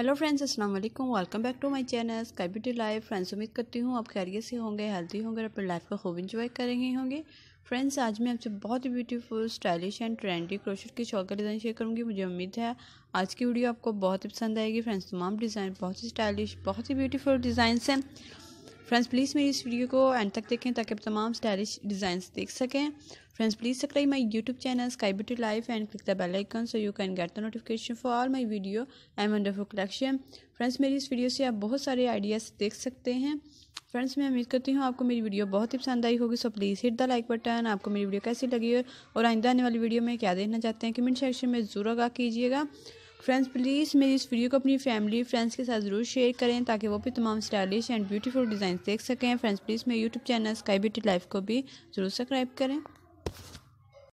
hello friends अस्सलाम वालेकुम welcome back to my channel Sky Beauty Life friends उम्मीद करती हूँ आप खैरियत से होंगे हेल्थी होंगे और अपनी लाइफ को खूब इंजॉय कर रहे होंगे फ्रेंड्स आज मैं आपसे बहुत ही beautiful stylish and trendy crochet की शॉल का डिज़ाइन शेयर करूँगी मुझे उम्मीद है आज की वीडियो आपको बहुत ही पसंद आएगी फ्रेंड्स तमाम डिज़ाइन बहुत ही स्टाइलिश बहुत ही ब्यूटीफुल डिज़ाइंस हैं फ्रेंड्स प्लीज़ मेरी इस वीडियो को एंड तक देखें ताकि आप तमाम स्टाइलिश डिज़ाइंस देख सकें friends please subscribe my YouTube channel Sky Beauty Life and click the bell icon so you can get the notification for all my video and wonderful collection friends मेरी इस video से आप बहुत सारे ideas देख सकते हैं फ्रेंड्स मैं उम्मीद करती हूँ आपको मेरी वीडियो बहुत ही पसंद आई होगी so please hit the like button आपको मेरी वीडियो कैसी लगी और आइंदा आने वाली वीडियो में क्या देखना चाहते हैं कमेंट सेक्शन में ज़रूर आगा कीजिएगा फ्रेंड्स प्लीज़ मेरी इस वीडियो को अपनी फैमिली फ्रेंड्स के साथ ज़रूर शेयर करें ताकि वो भी तमाम स्टाइलिश एंड ब्यूटीफुल डिज़ाइन देख सकें फ्रेंड्स प्लीज़ मेरे YouTube channel Sky Beauty Life को भी ज़रूर सब्सक्राइब करें